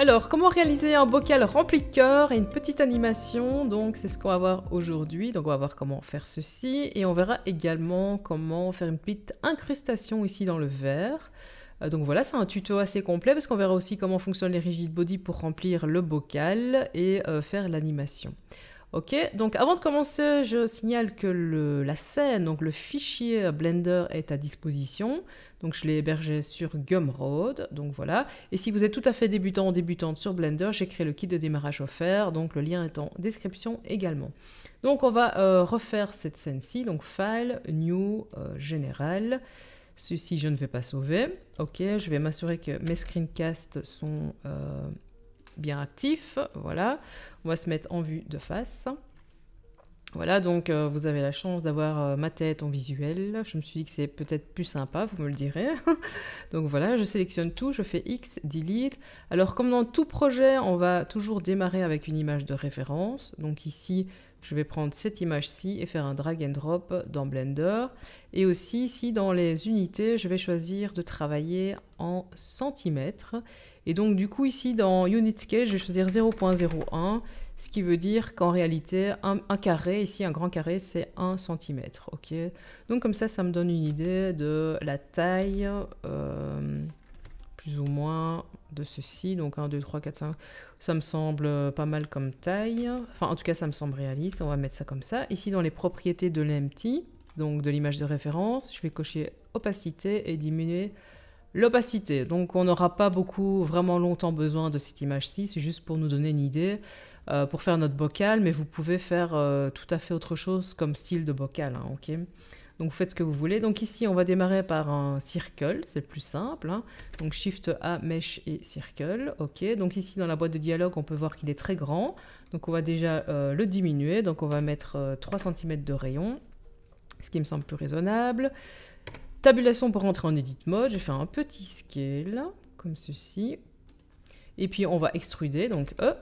Alors, comment réaliser un bocal rempli de cœur et une petite animation Donc, c'est ce qu'on va voir aujourd'hui. Donc, on va voir comment faire ceci et on verra également comment faire une petite incrustation ici dans le verre. Euh, donc voilà, c'est un tuto assez complet parce qu'on verra aussi comment fonctionnent les rigid body pour remplir le bocal et euh, faire l'animation. Ok, donc avant de commencer, je signale que la scène, donc le fichier Blender est à disposition. Donc je l'ai hébergé sur Gumroad. Donc voilà. Et si vous êtes tout à fait débutant ou débutante sur Blender, j'ai créé le kit de démarrage offert. Donc le lien est en description également. Donc on va euh, refaire cette scène-ci. Donc File, New, General. Euh, général. Ceci, je ne vais pas sauver. Ok, je vais m'assurer que mes screencasts sont euh, bien actifs. Voilà. On va se mettre en vue de face. Voilà, donc euh, vous avez la chance d'avoir euh, ma tête en visuel. Je me suis dit que c'est peut-être plus sympa, vous me le direz. donc voilà, je sélectionne tout, je fais X, Delete. Alors comme dans tout projet, on va toujours démarrer avec une image de référence. Donc ici, je vais prendre cette image-ci et faire un drag and drop dans Blender. Et aussi ici dans les unités, je vais choisir de travailler en centimètres. Et donc du coup ici dans Unit Scale, je vais choisir 0.01, ce qui veut dire qu'en réalité un, carré, ici un grand carré, c'est un cm. ok donc comme ça, ça me donne une idée de la taille... Euh, plus ou moins de ceci. Donc 1, 2, 3, 4, 5. Ça me semble euh, pas mal comme taille. Enfin, en tout cas, ça me semble réaliste. On va mettre ça comme ça. Ici, dans les propriétés de l'empty, donc de l'image de référence, je vais cocher opacité et diminuer l'opacité. Donc on n'aura pas beaucoup, vraiment longtemps besoin de cette image-ci. C'est juste pour nous donner une idée. Euh, pour faire notre bocal, mais vous pouvez faire euh, tout à fait autre chose comme style de bocal, hein, ok donc vous faites ce que vous voulez. Donc ici, on va démarrer par un circle, c'est le plus simple. Hein. Donc Shift A, Mesh et Circle. Ok, donc ici dans la boîte de dialogue, on peut voir qu'il est très grand. Donc on va déjà euh, le diminuer. Donc on va mettre 3 euh, cm de rayon, ce qui me semble plus raisonnable. Tabulation pour rentrer en edit mode. J'ai fait un petit scale, comme ceci. Et puis on va extruder, donc E,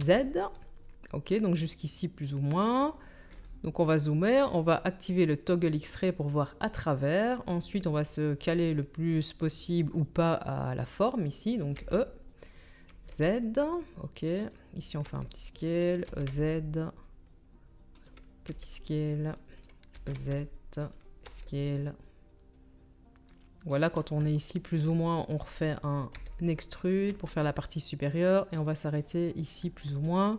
Z. Ok, donc jusqu'ici plus ou moins. Donc on va zoomer, on va activer le toggle X-ray pour voir à travers. Ensuite, on va se caler le plus possible ou pas à la forme ici, donc E, Z, ok. Ici, on fait un petit scale, E, Z, petit scale, E, Z, scale. Voilà, quand on est ici, plus ou moins, on refait un extrude pour faire la partie supérieure et on va s'arrêter ici plus ou moins.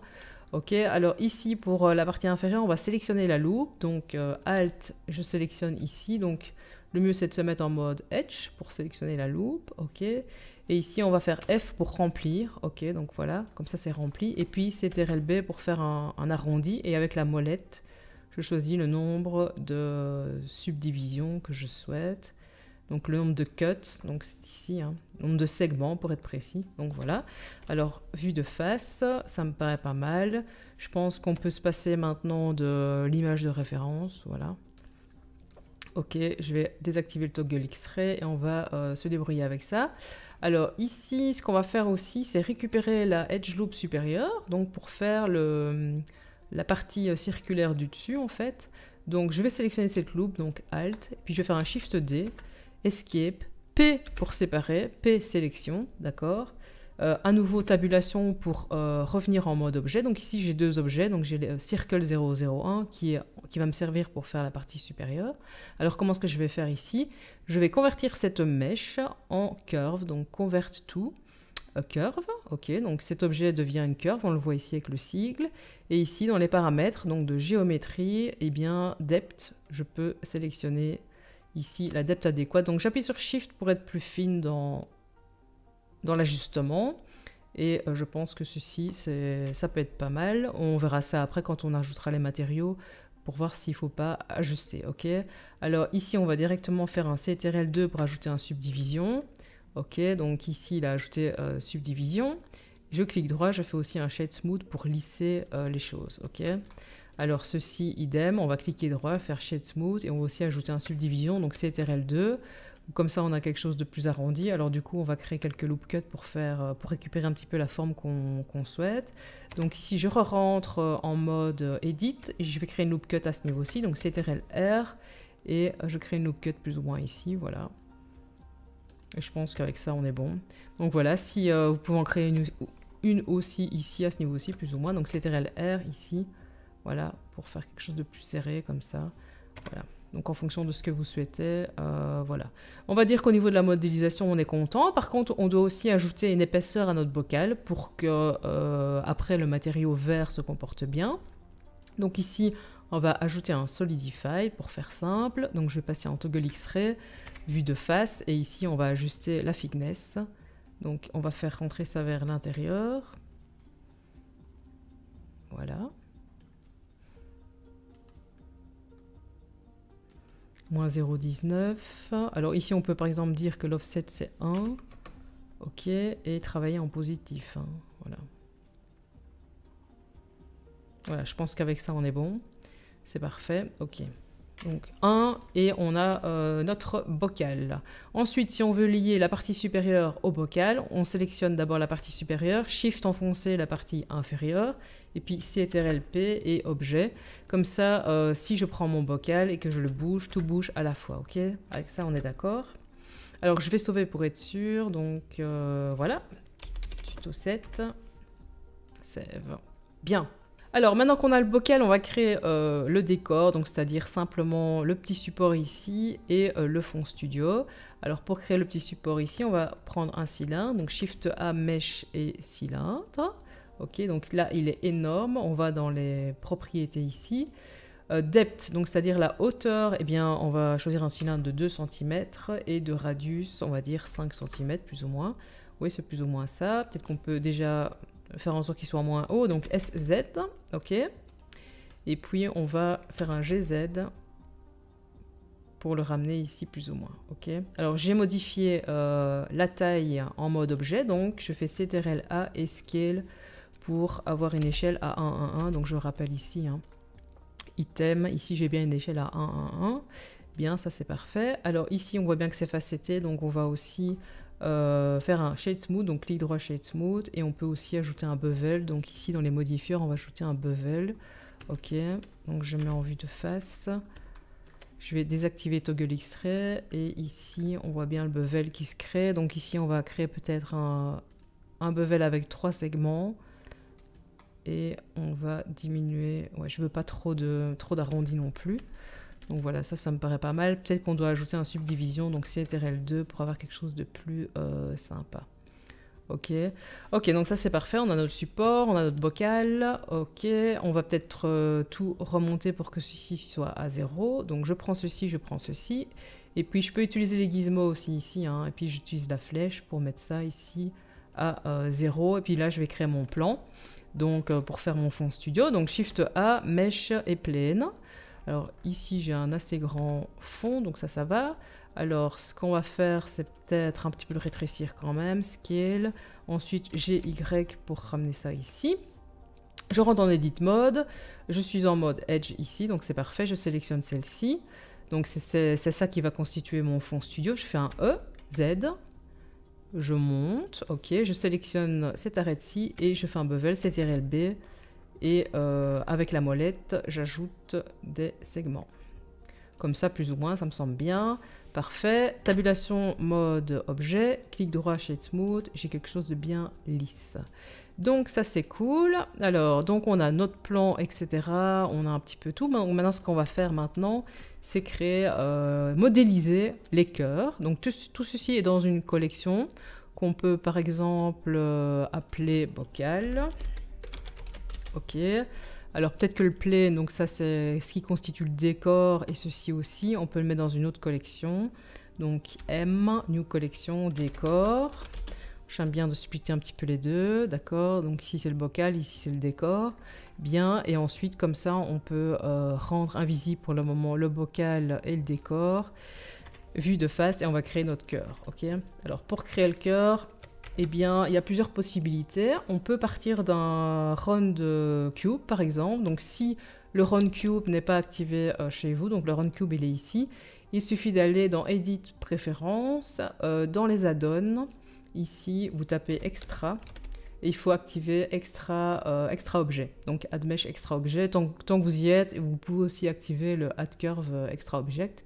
Ok, alors ici pour euh, la partie inférieure, on va sélectionner la loupe. Donc euh, Alt, je sélectionne ici. Donc le mieux c'est de se mettre en mode Edge pour sélectionner la loupe. Ok, et ici on va faire F pour remplir. Ok, donc voilà, comme ça c'est rempli. Et puis B pour faire un, arrondi. Et avec la molette, je choisis le nombre de subdivisions que je souhaite donc le nombre de cuts, donc c'est ici, hein. le nombre de segments pour être précis. Donc voilà. Alors, vue de face, ça me paraît pas mal. Je pense qu'on peut se passer maintenant de l'image de référence, voilà. Ok, je vais désactiver le toggle X-Ray et on va euh, se débrouiller avec ça. Alors ici, ce qu'on va faire aussi, c'est récupérer la edge loop supérieure, donc pour faire la partie euh, circulaire du dessus en fait. Donc je vais sélectionner cette loop, donc Alt, puis je vais faire un Shift D, escape, P pour séparer, P sélection, d'accord Un euh, nouveau tabulation pour euh, revenir en mode objet. Donc ici j'ai deux objets, donc j'ai le euh, circle 001 qui, qui va me servir pour faire la partie supérieure. Alors comment est-ce que je vais faire ici Je vais convertir cette mèche en curve, donc convert tout curve, ok, donc cet objet devient une curve, on le voit ici avec le sigle, et ici dans les paramètres donc de géométrie, et eh bien depth, je peux sélectionner ici la depth adéquate. Donc j'appuie sur Shift pour être plus fine dans, l'ajustement. Et euh, je pense que ceci, ça peut être pas mal. On verra ça après quand on ajoutera les matériaux pour voir s'il ne faut pas ajuster. Ok. Alors ici, on va directement faire un CTRL2 pour ajouter un subdivision. Ok, donc ici, il a ajouté euh, subdivision. Je clique droit, je fais aussi un shade smooth pour lisser euh, les choses. Ok. Alors ceci, idem, on va cliquer droit, faire Shade Smooth et on va aussi ajouter un subdivision, donc CTRL2. Comme ça, on a quelque chose de plus arrondi. Alors du coup, on va créer quelques loop cuts pour, faire, euh, pour récupérer un petit peu la forme qu'on souhaite. Donc ici, je rentre euh, en mode euh, Edit. et Je vais créer une loop cut à ce niveau-ci, donc CTRL-R. Et je crée une loop cut plus ou moins ici, voilà. Et je pense qu'avec ça, on est bon. Donc voilà, si vous pouvez en créer une, une aussi ici, à ce niveau-ci, plus ou moins. Donc CTRL-R ici. Voilà, pour faire quelque chose de plus serré comme ça. Voilà. Donc en fonction de ce que vous souhaitez, euh, voilà. On va dire qu'au niveau de la modélisation, on est content. Par contre, on doit aussi ajouter une épaisseur à notre bocal pour que euh, après le matériau vert se comporte bien. Donc ici, on va ajouter un solidify pour faire simple. Donc je vais passer en toggle X-ray, vue de face, et ici on va ajuster la thickness. Donc on va faire rentrer ça vers l'intérieur. Voilà. moins 0,19. Alors ici, on peut par exemple dire que l'offset c'est 1. Ok, et travailler en positif. Hein. Voilà. Voilà, je pense qu'avec ça, on est bon. C'est parfait. Ok. Donc 1 et on a euh, notre bocal. Ensuite, si on veut lier la partie supérieure au bocal, on sélectionne d'abord la partie supérieure, Shift enfoncé la partie inférieure, et puis CTRLP et objet. Comme ça, euh, si je prends mon bocal et que je le bouge, tout bouge à la fois, ok Avec ça, on est d'accord. Alors je vais sauver pour être sûr, donc euh, voilà. Tuto 7. Save. Bien, alors maintenant qu'on a le bocal, on va créer euh, le décor, donc c'est-à-dire simplement le petit support ici et euh, le fond studio. Alors pour créer le petit support ici, on va prendre un cylindre, donc Shift A, Mesh et cylindre. Ok, donc là il est énorme, on va dans les propriétés ici. Euh, depth, donc c'est-à-dire la hauteur, eh bien on va choisir un cylindre de 2 cm et de radius, on va dire 5 cm plus ou moins. Oui, c'est plus ou moins ça. Peut-être qu'on peut déjà faire en sorte qu'il soit moins haut, donc SZ, ok. Et puis on va faire un GZ pour le ramener ici plus ou moins, ok. Alors j'ai modifié euh, la taille en mode objet, donc je fais CTRL-A et Scale pour avoir une échelle à 1, 1, 1, donc je rappelle ici, hein. item, ici j'ai bien une échelle à 1, 1, 1. Bien, ça c'est parfait. Alors ici, on voit bien que c'est facetté, donc on va aussi euh, faire un shade smooth, donc clic droit shade smooth, et on peut aussi ajouter un bevel. Donc ici dans les modifiers, on va ajouter un bevel. Ok, donc je mets en vue de face. Je vais désactiver toggle x-ray et ici on voit bien le bevel qui se crée. Donc ici on va créer peut-être un, bevel avec trois segments et on va diminuer. Ouais, je veux pas trop trop d'arrondis non plus. Donc voilà, ça, ça me paraît pas mal. Peut-être qu'on doit ajouter un subdivision, donc CTRL2, pour avoir quelque chose de plus euh, sympa. Ok, ok, donc ça c'est parfait, on a notre support, on a notre bocal, ok, on va peut-être euh, tout remonter pour que ceci soit à zéro, donc je prends ceci, je prends ceci, et puis je peux utiliser les gizmos aussi ici, hein. et puis j'utilise la flèche pour mettre ça ici à 0 euh, zéro, et puis là je vais créer mon plan, donc pour faire mon fond studio, donc Shift A, Mesh et pleine. Alors ici j'ai un assez grand fond, donc ça ça va. Alors ce qu'on va faire c'est peut-être un petit peu le rétrécir quand même, scale, ensuite Y pour ramener ça ici. Je rentre en edit mode, je suis en mode edge ici, donc c'est parfait, je sélectionne celle-ci. Donc c'est ça qui va constituer mon fond studio, je fais un E, Z, je monte, ok, je sélectionne cette arête-ci et je fais un bevel, c'est B, et euh, avec la molette, j'ajoute des segments. Comme ça, plus ou moins, ça me semble bien. Parfait. Tabulation mode objet. Clic droit chez Smooth. J'ai quelque chose de bien lisse. Donc ça c'est cool. Alors donc on a notre plan, etc. On a un petit peu tout. Maintenant ce qu'on va faire maintenant, c'est créer, euh, modéliser les cœurs. Donc tout, ceci est dans une collection qu'on peut par exemple euh, appeler bocal. Ok. Alors peut-être que le play, donc ça c'est ce qui constitue le décor et ceci aussi, on peut le mettre dans une autre collection. Donc M, new collection, décor. J'aime bien de splitter un petit peu les deux, d'accord Donc ici c'est le bocal, ici c'est le décor. Bien, et ensuite comme ça on peut euh, rendre invisible pour le moment le bocal et le décor, vu de face, et on va créer notre cœur, ok Alors pour créer le cœur, eh bien, il y a plusieurs possibilités. On peut partir d'un run cube, par exemple. Donc, si le run cube n'est pas activé euh, chez vous, donc le run cube, il est ici. Il suffit d'aller dans Edit Préférences, euh, dans les add-ons. Ici, vous tapez Extra. Et il faut activer extra, euh, extra objet. Donc Mesh extra objet. Tant, que vous y êtes, vous pouvez aussi activer le Add Curve extra object.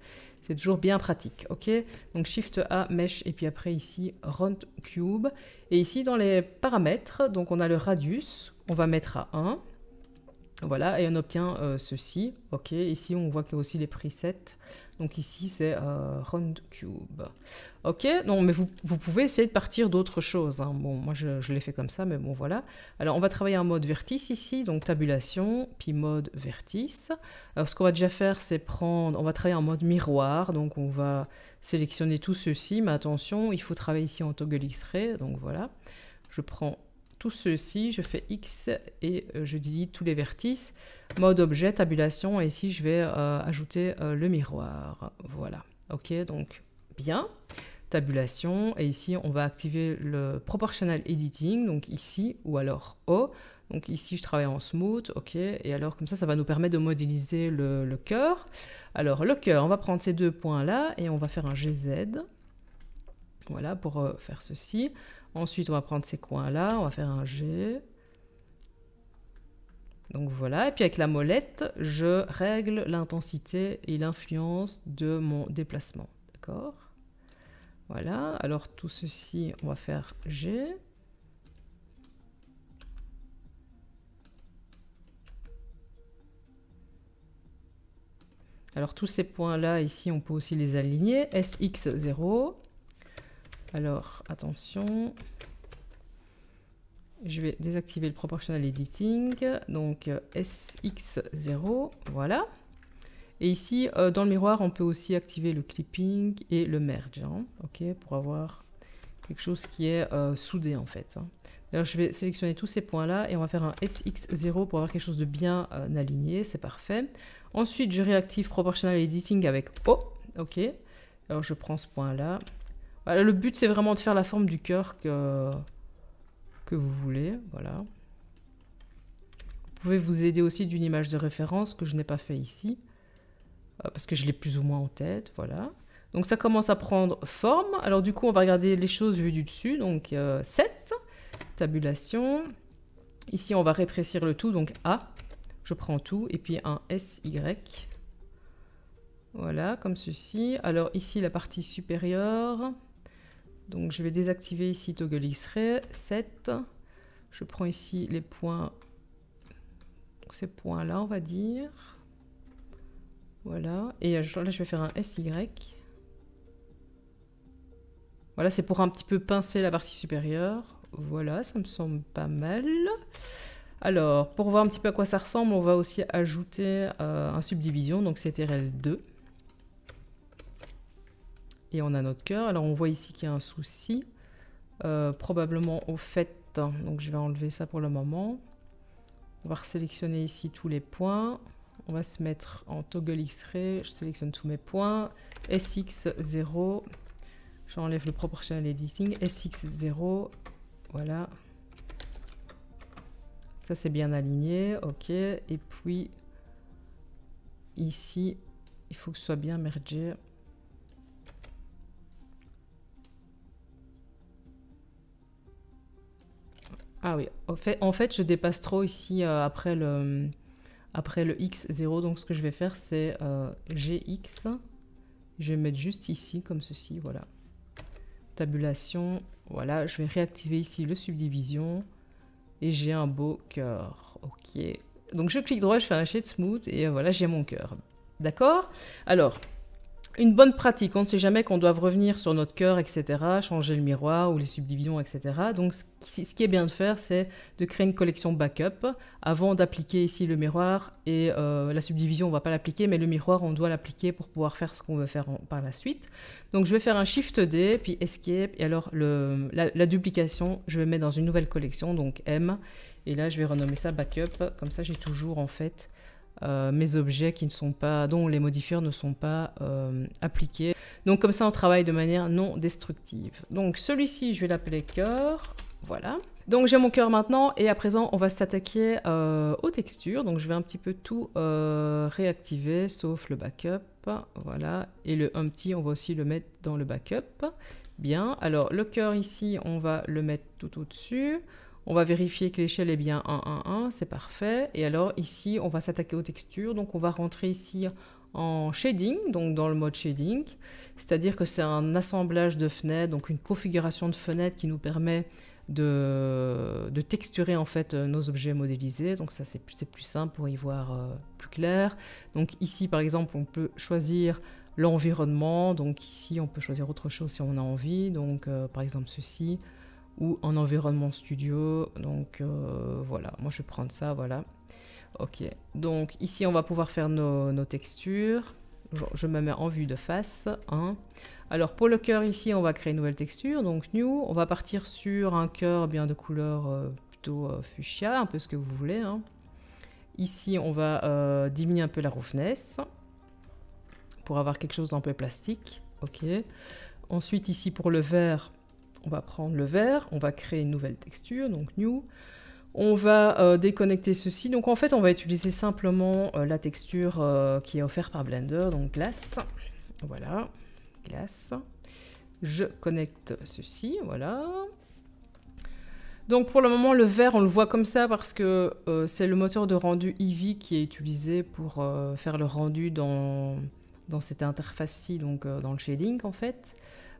C'est toujours bien pratique, ok Donc Shift A, Mesh, et puis après ici, Round Cube. Et ici, dans les paramètres, donc on a le radius, on va mettre à 1. Voilà, et on obtient euh, ceci, ok Ici, on voit qu'il y a aussi les presets. Donc ici, c'est euh, Round Cube. Ok, non, mais vous, vous pouvez essayer de partir d'autres choses. Hein. Bon, moi, je, je l'ai fait comme ça, mais bon, voilà. Alors, on va travailler en mode vertice ici, donc tabulation, puis mode vertice. Alors, ce qu'on va déjà faire, c'est prendre... On va travailler en mode miroir, donc on va sélectionner tout ceci, mais attention, il faut travailler ici en toggle X-ray, donc voilà. Je prends ceci je fais X et euh, je dis tous les vertices. Mode objet, tabulation, et ici je vais euh, ajouter euh, le miroir. Voilà, ok, donc bien. Tabulation, et ici on va activer le proportional editing, donc ici ou alors O. Donc ici, je travaille en smooth, ok, et alors comme ça, ça va nous permettre de modéliser le, le cœur. Alors le cœur, on va prendre ces deux points-là et on va faire un GZ. Voilà, pour euh, faire ceci. Ensuite, on va prendre ces coins-là, on va faire un G. Donc voilà, et puis avec la molette, je règle l'intensité et l'influence de mon déplacement. D'accord Voilà, alors tout ceci, on va faire G. Alors tous ces points-là, ici, on peut aussi les aligner. SX0. Alors, attention. Je vais désactiver le proportional editing. Donc, euh, SX0, voilà. Et ici, euh, dans le miroir, on peut aussi activer le clipping et le merge, hein, ok, pour avoir quelque chose qui est euh, soudé en fait. Hein. je vais sélectionner tous ces points-là et on va faire un SX0 pour avoir quelque chose de bien aligné, c'est parfait. Ensuite, je réactive Proportional Editing avec O, ok. Alors, je prends ce point-là, le but c'est vraiment de faire la forme du cœur que, que vous voulez. Voilà. Vous pouvez vous aider aussi d'une image de référence que je n'ai pas fait ici. Euh, parce que je l'ai plus ou moins en tête. Voilà. Donc ça commence à prendre forme. Alors du coup on va regarder les choses vues du dessus. Donc 7. Euh, tabulation. Ici on va rétrécir le tout. Donc A. Je prends tout. Et puis un S, Y. Voilà, comme ceci. Alors ici, la partie supérieure. Donc je vais désactiver ici toggle x 7. Je prends ici les points, ces points-là, on va dire. Voilà. Et euh, là, je vais faire un SY. Voilà, c'est pour un petit peu pincer la partie supérieure. Voilà, ça me semble pas mal. Alors, pour voir un petit peu à quoi ça ressemble, on va aussi ajouter euh, un subdivision, donc CTRL2 on a notre cœur. Alors on voit ici qu'il y a un souci, euh, probablement au fait. Hein, donc je vais enlever ça pour le moment. On va sélectionner ici tous les points. On va se mettre en toggle X-ray. Je sélectionne tous mes points. SX0. J'enlève le proportional editing. SX0. Voilà. Ça c'est bien aligné. Ok. Et puis ici, il faut que ce soit bien mergé. Ah oui, en fait, je dépasse trop ici euh, après, le, après le x0. Donc ce que je vais faire, c'est euh, gx. Je vais mettre juste ici, comme ceci, voilà. Tabulation, voilà. Je vais réactiver ici le subdivision. Et j'ai un beau cœur. Ok. Donc je clique droit, je fais un shade smooth et euh, voilà, j'ai mon cœur. D'accord Alors, une bonne pratique. On ne sait jamais qu'on doit revenir sur notre cœur, etc., changer le miroir ou les subdivisions, etc. Donc, ce qui est bien de faire, c'est de créer une collection backup avant d'appliquer ici le miroir. Et euh, la subdivision, on ne va pas l'appliquer, mais le miroir, on doit l'appliquer pour pouvoir faire ce qu'on veut faire par la suite. Donc, je vais faire un Shift D, puis Escape, et alors la duplication, je vais mettre dans une nouvelle collection, donc M. Et là, je vais renommer ça Backup. Comme ça, j'ai toujours, en fait, euh, mes objets qui ne sont pas, dont les modifieurs ne sont pas euh, appliqués. Donc comme ça on travaille de manière non destructive. Donc celui-ci je vais l'appeler cœur, voilà. Donc j'ai mon cœur maintenant et à présent on va s'attaquer euh, aux textures. Donc je vais un petit peu tout réactiver sauf le backup, voilà. Et le Humpty on va aussi le mettre dans le backup. Bien, alors le cœur ici on va le mettre tout au-dessus. On va vérifier que l'échelle est bien 1, 1, 1, c'est parfait. Et alors ici, on va s'attaquer aux textures. Donc on va rentrer ici en shading, donc dans le mode shading, c'est-à-dire que c'est un assemblage de fenêtres, donc une configuration de fenêtres qui nous permet de, texturer en fait euh, nos objets modélisés, donc ça c'est plus, simple pour y voir euh, plus clair. Donc ici par exemple on peut choisir l'environnement, donc ici on peut choisir autre chose si on a envie, donc euh, par exemple ceci, ou en environnement studio. Donc euh, voilà, moi je vais prendre ça, voilà. Ok, donc ici on va pouvoir faire nos, textures. je me mets en vue de face. Hein. Alors pour le cœur ici, on va créer une nouvelle texture. Donc new, on va partir sur un cœur bien de couleur euh, plutôt euh, fuchsia, un peu ce que vous voulez. Hein. Ici, on va diminuer un peu la roughness pour avoir quelque chose d'un peu plastique. Ok. Ensuite, ici pour le vert, on va prendre le vert, on va créer une nouvelle texture, donc new. On va euh, déconnecter ceci. Donc en fait, on va utiliser simplement euh, la texture euh, qui est offerte par Blender, donc glace. Voilà, glace. Je connecte ceci, voilà. Donc pour le moment, le vert, on le voit comme ça parce que c'est le moteur de rendu Eevee qui est utilisé pour faire le rendu dans, dans cette interface-ci, donc dans le shading en fait.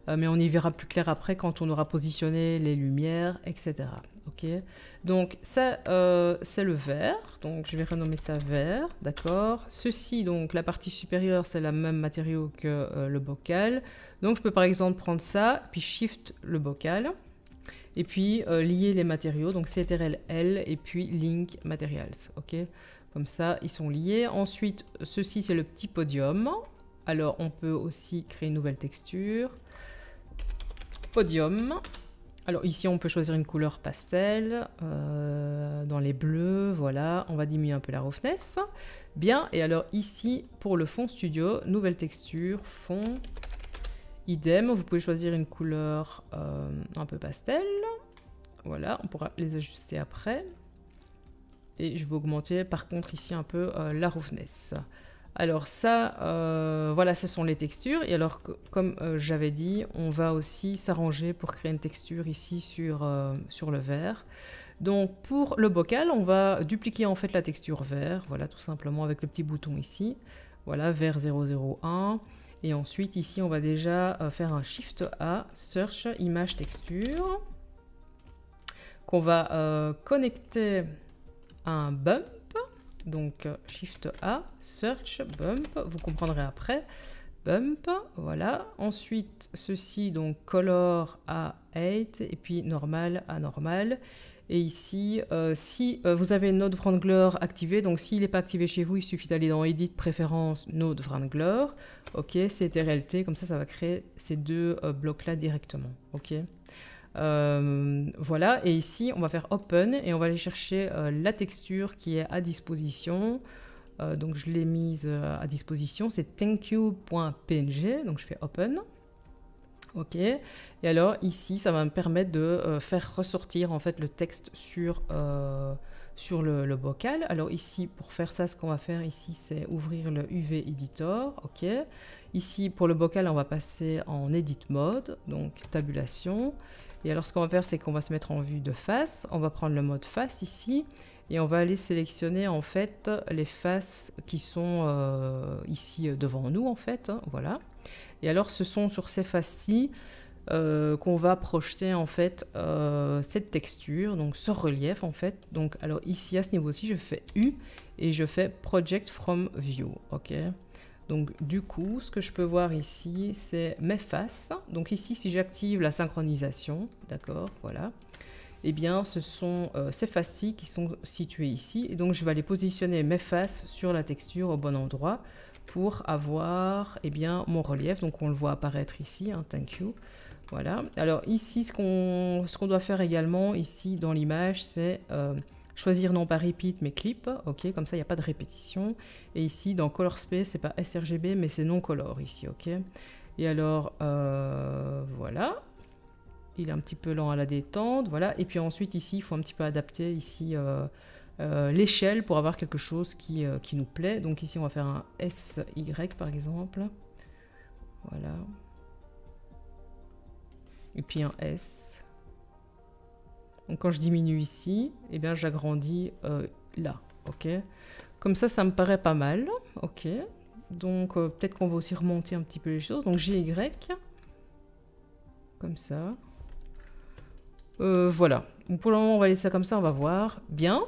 Euh, mais on y verra plus clair après quand on aura positionné les lumières, etc. Ok. Donc ça, euh, c'est le vert. Donc je vais renommer ça vert, d'accord. Ceci, donc la partie supérieure, c'est la même matériau que euh, le bocal. Donc je peux par exemple prendre ça, puis shift le bocal, et puis lier les matériaux. Donc CTRL L et puis link materials, ok. Comme ça, ils sont liés. Ensuite, ceci, c'est le petit podium. Alors, on peut aussi créer une nouvelle texture podium. Alors ici on peut choisir une couleur pastel, euh, dans les bleus, voilà, on va diminuer un peu la roughness. Bien, et alors ici pour le fond studio, nouvelle texture, fond, idem, vous pouvez choisir une couleur euh, un peu pastel, voilà, on pourra les ajuster après. Et je vais augmenter par contre ici un peu euh, la roughness. Alors ça, euh, voilà, ce sont les textures. Et alors, comme euh, j'avais dit, on va aussi s'arranger pour créer une texture ici sur, euh, le vert. Donc pour le bocal, on va dupliquer en fait la texture vert, voilà, tout simplement avec le petit bouton ici. Voilà, vert 001. Et ensuite, ici, on va déjà faire un Shift A, Search, Image, Texture, qu'on va connecter à un bump. Donc Shift A, Search, Bump, vous comprendrez après. Bump, voilà. Ensuite, ceci, donc Color à 8, et puis Normal à Normal. Et ici, euh, si euh, vous avez Node Wrangler activé, donc s'il n'est pas activé chez vous, il suffit d'aller dans Edit, Préférences, Node Wrangler. OK, Réalité, comme ça, ça va créer ces deux euh, blocs-là directement. OK euh, voilà, et ici, on va faire Open et on va aller chercher euh, la texture qui est à disposition. Euh, donc, je l'ai mise à disposition. C'est thankyou.png. Donc, je fais Open. OK. Et alors, ici, ça va me permettre de faire ressortir, en fait, le texte sur, le, le, bocal. Alors, ici, pour faire ça, ce qu'on va faire ici, c'est ouvrir le UV Editor. OK. Ici, pour le bocal, on va passer en Edit Mode. Donc, tabulation. Et alors ce qu'on va faire, c'est qu'on va se mettre en vue de face. On va prendre le mode face ici et on va aller sélectionner en fait les faces qui sont euh, ici euh, devant nous en fait. Hein, voilà. Et alors ce sont sur ces faces-ci euh, qu'on va projeter en fait cette texture, donc ce relief en fait. Donc alors ici à ce niveau-ci, je fais U et je fais Project from View. Ok. Donc du coup, ce que je peux voir ici, c'est mes faces. Donc ici, si j'active la synchronisation, d'accord, voilà, eh bien ce sont euh, ces faces-ci qui sont situées ici. Et donc je vais aller positionner mes faces sur la texture au bon endroit pour avoir eh bien, mon relief. Donc on le voit apparaître ici, hein, thank you. Voilà. Alors ici, ce qu'on doit faire également, ici dans l'image, c'est... Euh, Choisir non pas repeat mais clip, ok, comme ça il n'y a pas de répétition. Et ici dans color space c'est pas sRGB mais c'est non color ici, ok. Et alors euh, voilà, il est un petit peu lent à la détente, voilà. Et puis ensuite ici il faut un petit peu adapter ici euh, euh, l'échelle pour avoir quelque chose qui, qui, nous plaît. Donc ici on va faire un SY par exemple, voilà. Et puis un S. Donc quand je diminue ici, eh bien j'agrandis euh, là, ok Comme ça, ça me paraît pas mal, ok Donc euh, peut-être qu'on va aussi remonter un petit peu les choses. Donc JY, comme ça. Euh, voilà. pour le moment, on va laisser ça comme ça, on va voir. Bien.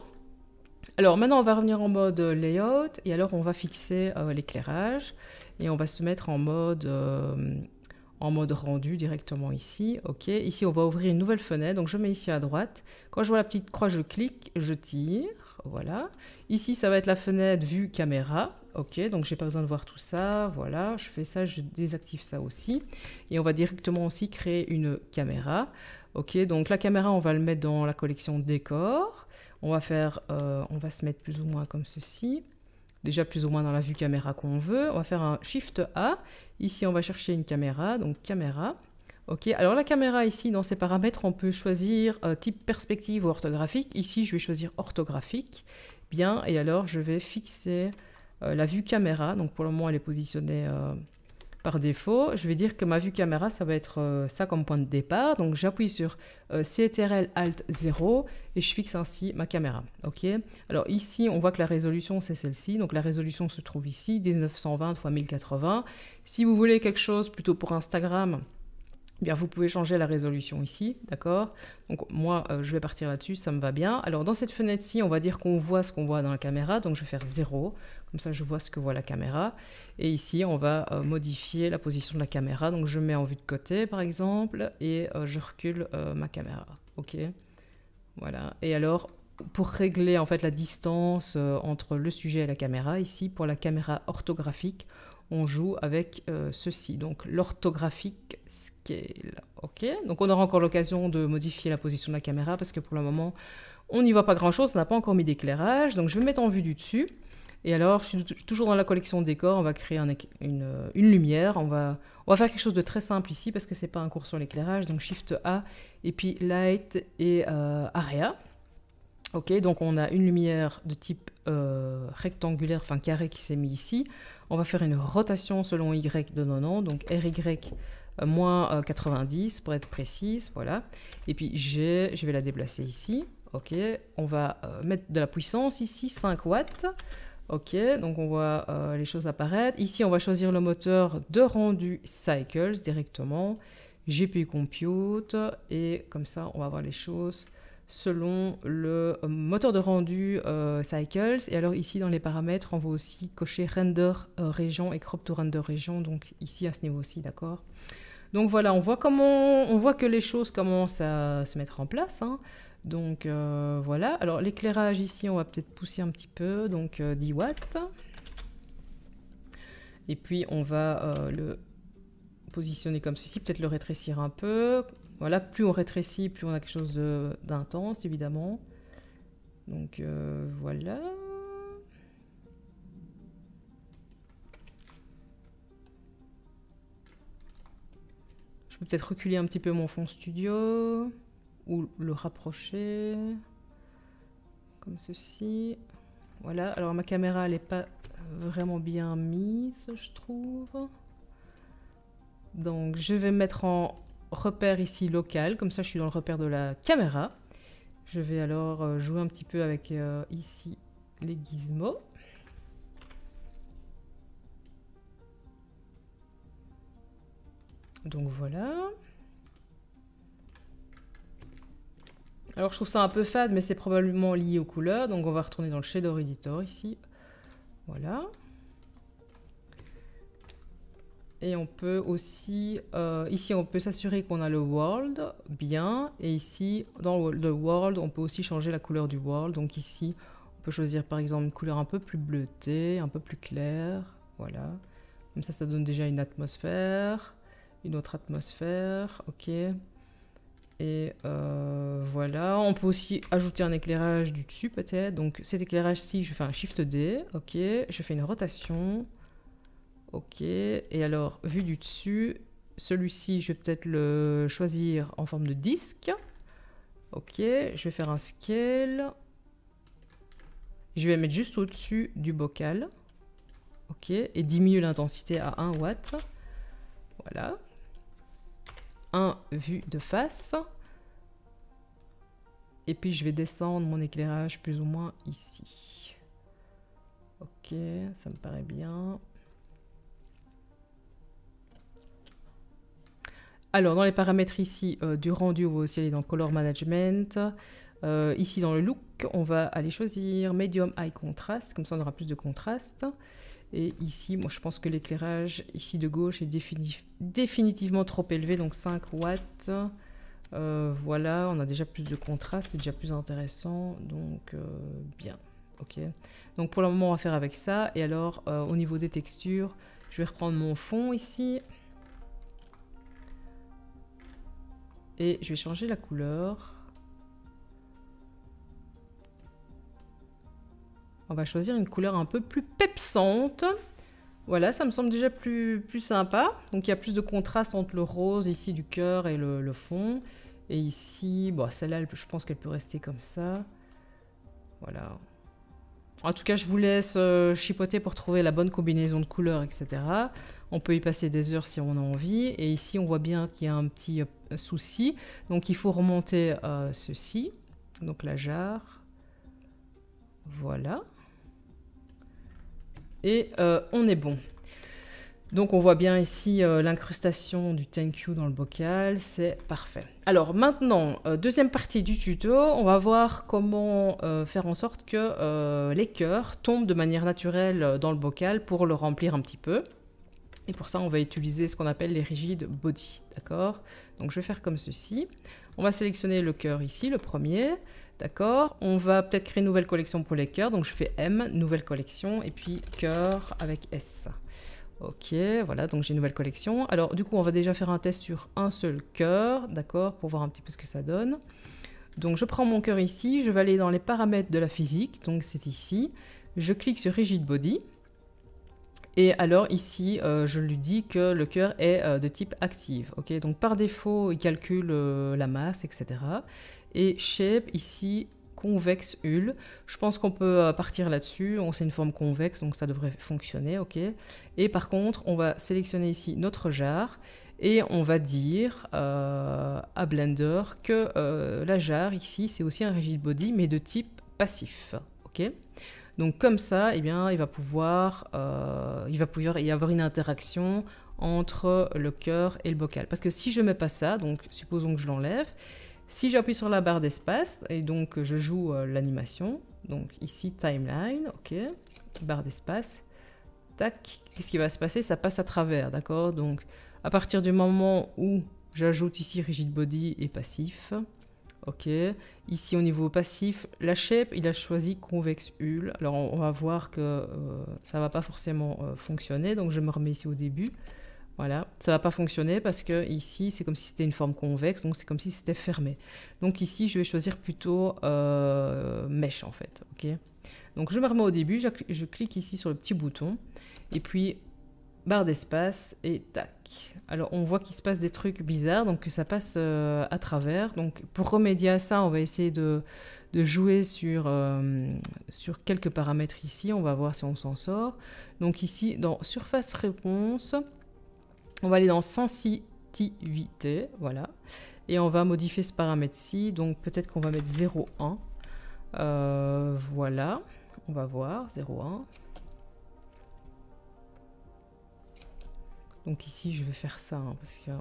Alors maintenant, on va revenir en mode layout et alors on va fixer l'éclairage et on va se mettre en mode en mode rendu directement ici. Ok, ici on va ouvrir une nouvelle fenêtre, donc je mets ici à droite. Quand je vois la petite croix, je clique, je tire, voilà. Ici ça va être la fenêtre vue caméra, ok, donc j'ai pas besoin de voir tout ça, voilà. Je fais ça, je désactive ça aussi. Et on va directement aussi créer une caméra. Ok, donc la caméra on va le mettre dans la collection décor. On va faire, euh, on va se mettre plus ou moins comme ceci déjà plus ou moins dans la vue caméra qu'on veut. On va faire un Shift A. Ici, on va chercher une caméra, donc caméra. Ok, alors la caméra ici, dans ses paramètres, on peut choisir euh, type perspective ou orthographique. Ici, je vais choisir orthographique. Bien, et alors je vais fixer euh, la vue caméra. Donc pour le moment, elle est positionnée euh, par défaut, je vais dire que ma vue caméra, ça va être euh, ça comme point de départ. Donc j'appuie sur euh, CTRL Alt 0 et je fixe ainsi ma caméra. Ok. Alors ici, on voit que la résolution, c'est celle-ci. Donc la résolution se trouve ici, 1920 x 1080. Si vous voulez quelque chose plutôt pour Instagram, eh bien, vous pouvez changer la résolution ici, d'accord Donc moi, euh, je vais partir là-dessus, ça me va bien. Alors dans cette fenêtre-ci, on va dire qu'on voit ce qu'on voit dans la caméra, donc je vais faire 0, comme ça je vois ce que voit la caméra. Et ici, on va euh, modifier la position de la caméra, donc je mets en vue de côté par exemple, et euh, je recule ma caméra, ok Voilà, et alors pour régler en fait la distance entre le sujet et la caméra, ici pour la caméra orthographique, on joue avec euh, ceci, donc l'orthographique scale. Ok, donc on aura encore l'occasion de modifier la position de la caméra parce que pour le moment, on n'y voit pas grand chose, on n'a pas encore mis d'éclairage, donc je vais mettre en vue du dessus. Et alors, je suis toujours dans la collection décor. on va créer euh, une, lumière, on va, faire quelque chose de très simple ici parce que c'est pas un cours sur l'éclairage, donc Shift A et puis Light et euh, Area. Ok, donc on a une lumière de type rectangulaire, enfin carré qui s'est mis ici on va faire une rotation selon Y de 90, donc RY euh, moins 90 euh, pour être précise, voilà. Et puis je vais la déplacer ici, ok. On va euh, mettre de la puissance ici, 5 watts. Ok, donc on voit les choses apparaître. Ici, on va choisir le moteur de rendu Cycles directement, GPU Compute, et comme ça, on va voir les choses selon le moteur de rendu euh, Cycles. Et alors ici dans les paramètres, on va aussi cocher render euh, région et crop to render région, donc ici à ce niveau-ci, d'accord Donc voilà, on voit comment on voit que les choses commencent à se mettre en place. Hein. Donc euh, voilà, alors l'éclairage ici, on va peut-être pousser un petit peu, donc 10 watts. Et puis on va le positionner comme ceci, peut-être le rétrécir un peu. Voilà, plus on rétrécit, plus on a quelque chose d'intense, évidemment. Donc euh, voilà. Je peux peut-être reculer un petit peu mon fond studio ou le rapprocher comme ceci. Voilà, alors ma caméra elle n'est pas vraiment bien mise je trouve. Donc je vais mettre en repère ici local, comme ça je suis dans le repère de la caméra. Je vais alors euh, jouer un petit peu avec euh, ici les gizmos. Donc voilà. Alors je trouve ça un peu fade, mais c'est probablement lié aux couleurs. Donc on va retourner dans le Shader Editor ici. Voilà et on peut aussi, euh, ici on peut s'assurer qu'on a le world, bien, et ici dans le world on peut aussi changer la couleur du world, donc ici on peut choisir par exemple une couleur un peu plus bleutée, un peu plus claire, voilà, comme ça ça donne déjà une atmosphère, une autre atmosphère, ok, et euh, voilà, on peut aussi ajouter un éclairage du dessus peut-être, donc cet éclairage-ci je fais un Shift D, ok, je fais une rotation, Ok, et alors, vu du dessus, celui-ci, je vais peut-être le choisir en forme de disque. Ok, je vais faire un scale. Je vais mettre juste au-dessus du bocal. Ok, et diminuer l'intensité à 1 watt. Voilà. Un vue de face. Et puis je vais descendre mon éclairage plus ou moins ici. Ok, ça me paraît bien. Alors, dans les paramètres ici euh, du rendu, on va aussi aller dans Color Management. Euh, ici, dans le look, on va aller choisir Medium High Contrast, comme ça on aura plus de contraste. Et ici, moi je pense que l'éclairage ici de gauche est définitivement trop élevé, donc 5 watts. Euh, voilà, on a déjà plus de contraste, c'est déjà plus intéressant, donc bien. Ok. Donc pour le moment, on va faire avec ça. Et alors, au niveau des textures, je vais reprendre mon fond ici. Et je vais changer la couleur. On va choisir une couleur un peu plus pepsante. Voilà, ça me semble déjà plus, plus sympa. Donc il y a plus de contraste entre le rose ici du cœur et le, fond. Et ici, bon, celle-là, je pense qu'elle peut rester comme ça. Voilà. En tout cas, je vous laisse euh, chipoter pour trouver la bonne combinaison de couleurs, etc. On peut y passer des heures si on a envie. Et ici, on voit bien qu'il y a un petit euh, souci. Donc il faut remonter euh, ceci, donc la jarre, voilà. Et euh, on est bon. Donc on voit bien ici euh, l'incrustation du thank you dans le bocal, c'est parfait. Alors maintenant, deuxième partie du tuto, on va voir comment faire en sorte que les cœurs tombent de manière naturelle dans le bocal pour le remplir un petit peu. Et pour ça, on va utiliser ce qu'on appelle les rigides body, d'accord donc je vais faire comme ceci. On va sélectionner le cœur ici, le premier. D'accord On va peut-être créer une nouvelle collection pour les cœurs. Donc je fais M, nouvelle collection, et puis cœur avec S. Ok, voilà, donc j'ai une nouvelle collection. Alors du coup, on va déjà faire un test sur un seul cœur, d'accord, pour voir un petit peu ce que ça donne. Donc je prends mon cœur ici, je vais aller dans les paramètres de la physique, donc c'est ici. Je clique sur Rigid Body, et alors ici, euh, je lui dis que le cœur est euh, de type active. ok Donc par défaut, il calcule euh, la masse, etc. Et shape ici, convexe hull. Je pense qu'on peut partir là-dessus. On sait une forme convexe, donc ça devrait fonctionner. ok Et par contre, on va sélectionner ici notre jarre. Et on va dire à Blender que la jarre ici, c'est aussi un rigid body, mais de type passif. ok donc comme ça, eh bien, il va pouvoir, euh, il va pouvoir y avoir une interaction entre le cœur et le bocal. Parce que si je mets pas ça, donc supposons que je l'enlève, si j'appuie sur la barre d'espace et donc je joue euh, l'animation, donc ici timeline, ok, barre d'espace, tac, qu'est-ce qui va se passer Ça passe à travers, d'accord Donc à partir du moment où j'ajoute ici rigid body et passif, Ok. Ici, au niveau passif, la shape, il a choisi convex hull. Alors, on, va voir que euh, ça va pas forcément euh, fonctionner. Donc, je me remets ici au début. Voilà, ça va pas fonctionner parce que ici, c'est comme si c'était une forme convexe, donc c'est comme si c'était fermé. Donc ici, je vais choisir plutôt euh, mèche en fait, ok Donc je me remets au début, je clique ici sur le petit bouton, et puis barre d'espace et tac. Alors on voit qu'il se passe des trucs bizarres, donc que ça passe euh, à travers. Donc pour remédier à ça, on va essayer de, jouer sur, euh, sur quelques paramètres ici. On va voir si on s'en sort. Donc ici, dans surface réponse, on va aller dans sensitivité, voilà. Et on va modifier ce paramètre-ci, donc peut-être qu'on va mettre 0,1. Euh, voilà, on va voir, 0,1. Donc ici, je vais faire ça, hein, parce que...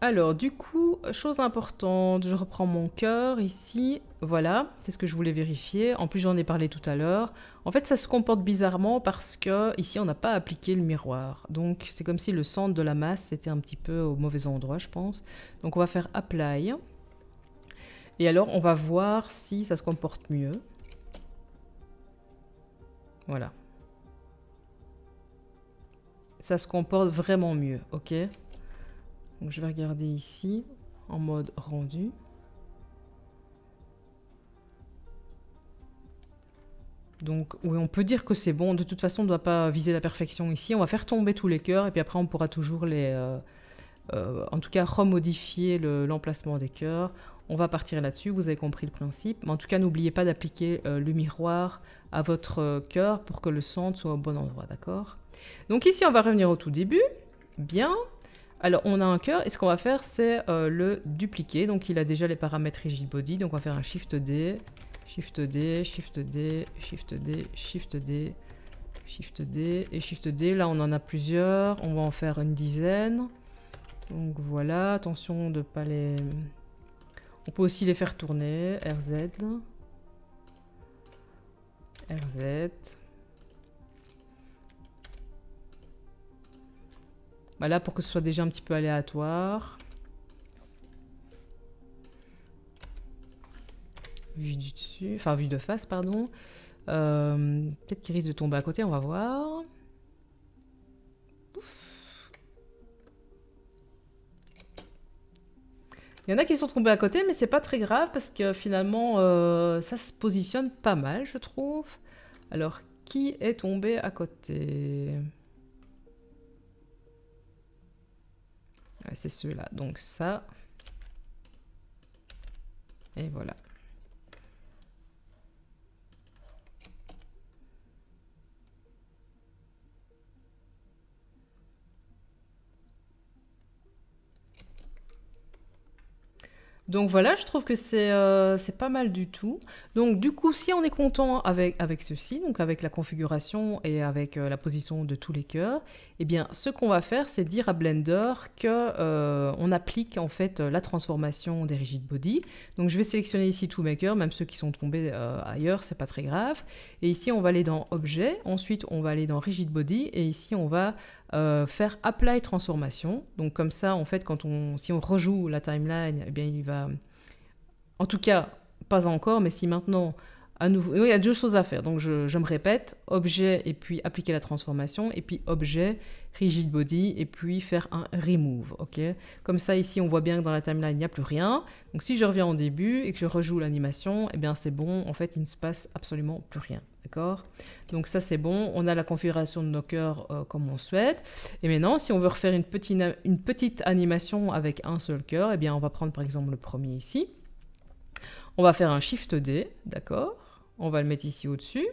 Alors, du coup, chose importante, je reprends mon cœur ici. Voilà, c'est ce que je voulais vérifier. En plus, j'en ai parlé tout à l'heure. En fait, ça se comporte bizarrement parce que ici, on n'a pas appliqué le miroir. Donc, c'est comme si le centre de la masse était un petit peu au mauvais endroit, je pense. Donc, on va faire apply. Et alors, on va voir si ça se comporte mieux. Voilà. Ça se comporte vraiment mieux, ok Donc je vais regarder ici, en mode rendu. Donc oui, on peut dire que c'est bon. De toute façon, on ne doit pas viser la perfection ici. On va faire tomber tous les cœurs et puis après, on pourra toujours les, euh, euh, en tout cas remodifier l'emplacement des cœurs. On va partir là-dessus, vous avez compris le principe. Mais en tout cas, n'oubliez pas d'appliquer euh, le miroir à votre euh, cœur pour que le centre soit au bon endroit, d'accord Donc ici, on va revenir au tout début. Bien. Alors, on a un cœur, et ce qu'on va faire, c'est le dupliquer. Donc, il a déjà les paramètres rigid body. Donc, on va faire un Shift D, Shift D, Shift D, Shift D, Shift D, Shift D, et Shift D. Là, on en a plusieurs. On va en faire une dizaine. Donc voilà, attention de pas les... On peut aussi les faire tourner. RZ. RZ. Voilà, bah pour que ce soit déjà un petit peu aléatoire. Vue du dessus, enfin vue de face, pardon. Euh, peut-être qu'ils risque de tomber à côté, on va voir. Il y en a qui sont tombés à côté, mais c'est pas très grave parce que finalement, euh, ça se positionne pas mal, je trouve. Alors, qui est tombé à côté C'est celui-là, donc ça. Et voilà. Donc voilà, je trouve que euh, c'est pas mal du tout. Donc du coup, si on est content avec, avec ceci, donc avec la configuration et avec euh, la position de tous les cœurs, eh bien ce qu'on va faire, c'est dire à Blender que euh, on applique en fait la transformation des rigid body. Donc je vais sélectionner ici tous mes cœurs, même ceux qui sont tombés ailleurs, c'est pas très grave. Et ici, on va aller dans Objet, ensuite on va aller dans Rigid Body, et ici on va euh, faire apply transformation. Donc comme ça, en fait, quand on, si on rejoue la timeline, eh bien il va, en tout cas, pas encore, mais si maintenant il y a deux choses à faire. Donc je, me répète, objet et puis appliquer la transformation, et puis objet, rigid body, et puis faire un remove. ok Comme ça, ici, on voit bien que dans la timeline, il n'y a plus rien. Donc si je reviens au début et que je rejoue l'animation, eh bien c'est bon, en fait, il ne se passe absolument plus rien. D'accord Donc ça, c'est bon. On a la configuration de nos cœurs euh, comme on souhaite. Et maintenant, si on veut refaire une petite, une petite animation avec un seul cœur, eh bien on va prendre par exemple le premier ici. On va faire un Shift D, d'accord on va le mettre ici au-dessus.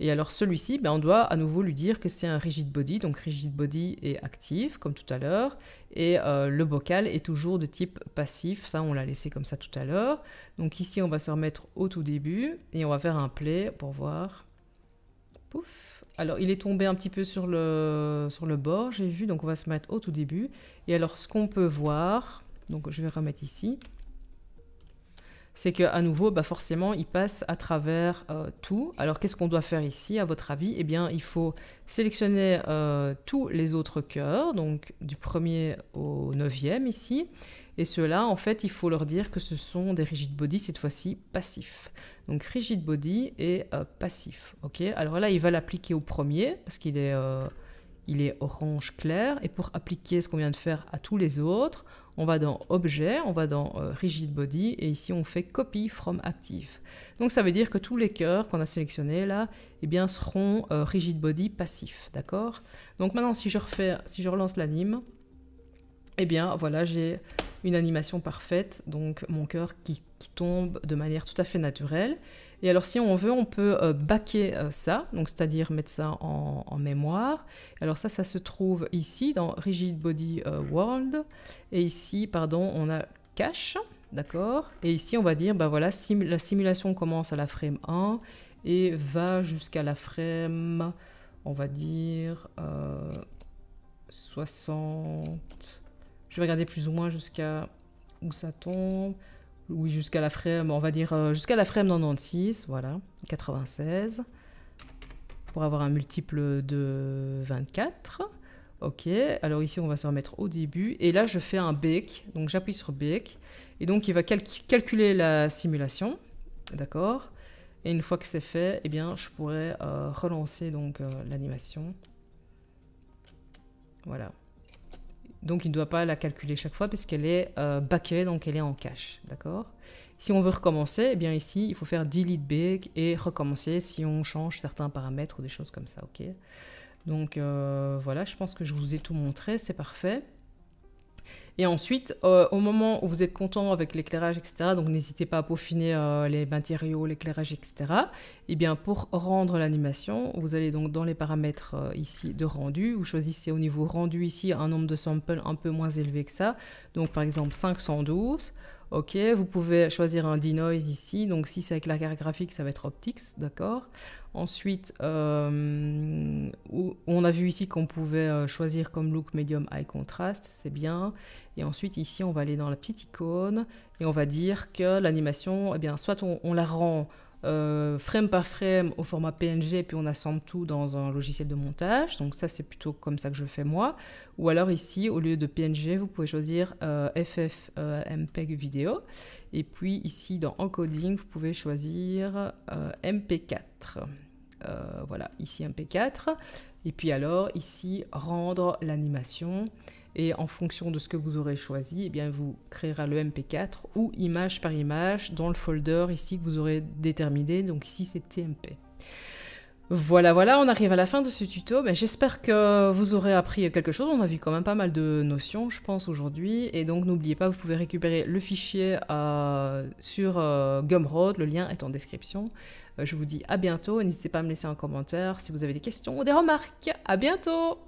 Et alors celui-ci, ben, on doit à nouveau lui dire que c'est un rigid body, donc rigid body est actif comme tout à l'heure, et euh, le bocal est toujours de type passif, ça on l'a laissé comme ça tout à l'heure. Donc ici on va se remettre au tout début, et on va faire un play pour voir. Pouf Alors il est tombé un petit peu sur le, sur le bord, j'ai vu, donc on va se mettre au tout début. Et alors ce qu'on peut voir, donc je vais remettre ici, c'est qu'à nouveau, bah forcément, il passe à travers euh, tout. Alors qu'est-ce qu'on doit faire ici, à votre avis Eh bien, il faut sélectionner euh, tous les autres cœurs, donc du premier au neuvième ici. Et ceux-là, en fait, il faut leur dire que ce sont des rigid body, cette fois-ci passifs. Donc rigid body et euh, passif. Ok. Alors là, il va l'appliquer au premier parce qu'il est il est orange clair. Et pour appliquer ce qu'on vient de faire à tous les autres, on va dans Objet, on va dans euh, Rigid Body, et ici on fait Copy from Active. Donc ça veut dire que tous les cœurs qu'on a sélectionnés là, eh bien seront euh, Rigid Body passif d'accord Donc maintenant si je si je relance l'anime, eh bien voilà, j'ai une animation parfaite, donc mon cœur qui, tombe de manière tout à fait naturelle. Et alors si on veut, on peut backer euh, baquer euh, ça, donc c'est-à-dire mettre ça en, mémoire. Alors ça, ça se trouve ici dans Rigid Body euh, World. Et ici, pardon, on a Cache, d'accord Et ici, on va dire, ben voilà, la simulation commence à la frame 1 et va jusqu'à la frame, on va dire, 60... Je vais regarder plus ou moins jusqu'à où ça tombe. Oui, jusqu'à la frame, on va dire euh, jusqu'à la frame 96, voilà, 96. Pour avoir un multiple de 24. Ok, alors ici on va se remettre au début. Et là je fais un bec, donc j'appuie sur bec. Et donc il va calculer la simulation, d'accord Et une fois que c'est fait, eh bien je pourrais euh, relancer donc euh, l'animation. Voilà. Donc il ne doit pas la calculer chaque fois parce qu'elle est euh, backée, donc elle est en cache. D'accord Si on veut recommencer, eh bien ici, il faut faire delete big et recommencer si on change certains paramètres ou des choses comme ça. ok donc euh, voilà, je pense que je vous ai tout montré, c'est parfait. Et ensuite, euh, au moment où vous êtes content avec l'éclairage, etc., donc n'hésitez pas à peaufiner euh, les matériaux, l'éclairage, etc., et eh bien pour rendre l'animation, vous allez donc dans les paramètres euh, ici de rendu, vous choisissez au niveau rendu ici un nombre de samples un peu moins élevé que ça, donc par exemple 512. Ok, vous pouvez choisir un denoise ici, donc si c'est avec la carte graphique, ça va être optics, d'accord Ensuite, euh, on a vu ici qu'on pouvait euh, choisir comme look medium high contrast, c'est bien. Et ensuite, ici, on va aller dans la petite icône et on va dire que l'animation, eh bien, soit on, la rend euh, frame par frame au format PNG, et puis on assemble tout dans un logiciel de montage. Donc ça, c'est plutôt comme ça que je fais moi. Ou alors ici, au lieu de PNG, vous pouvez choisir euh, FFmpeg vidéo. Et puis ici, dans encoding, vous pouvez choisir MP4. Euh, voilà, ici un P4. Et puis alors, ici, rendre l'animation. Et en fonction de ce que vous aurez choisi, et eh bien, vous créera le MP4 ou image par image dans le folder ici que vous aurez déterminé. Donc ici, c'est TMP. Voilà, voilà, on arrive à la fin de ce tuto. Mais ben, j'espère que vous aurez appris quelque chose. On a vu quand même pas mal de notions, je pense, aujourd'hui. Et donc, n'oubliez pas, vous pouvez récupérer le fichier euh, sur euh, Gumroad. Le lien est en description. Euh, je vous dis à bientôt. N'hésitez pas à me laisser un commentaire si vous avez des questions ou des remarques. À bientôt!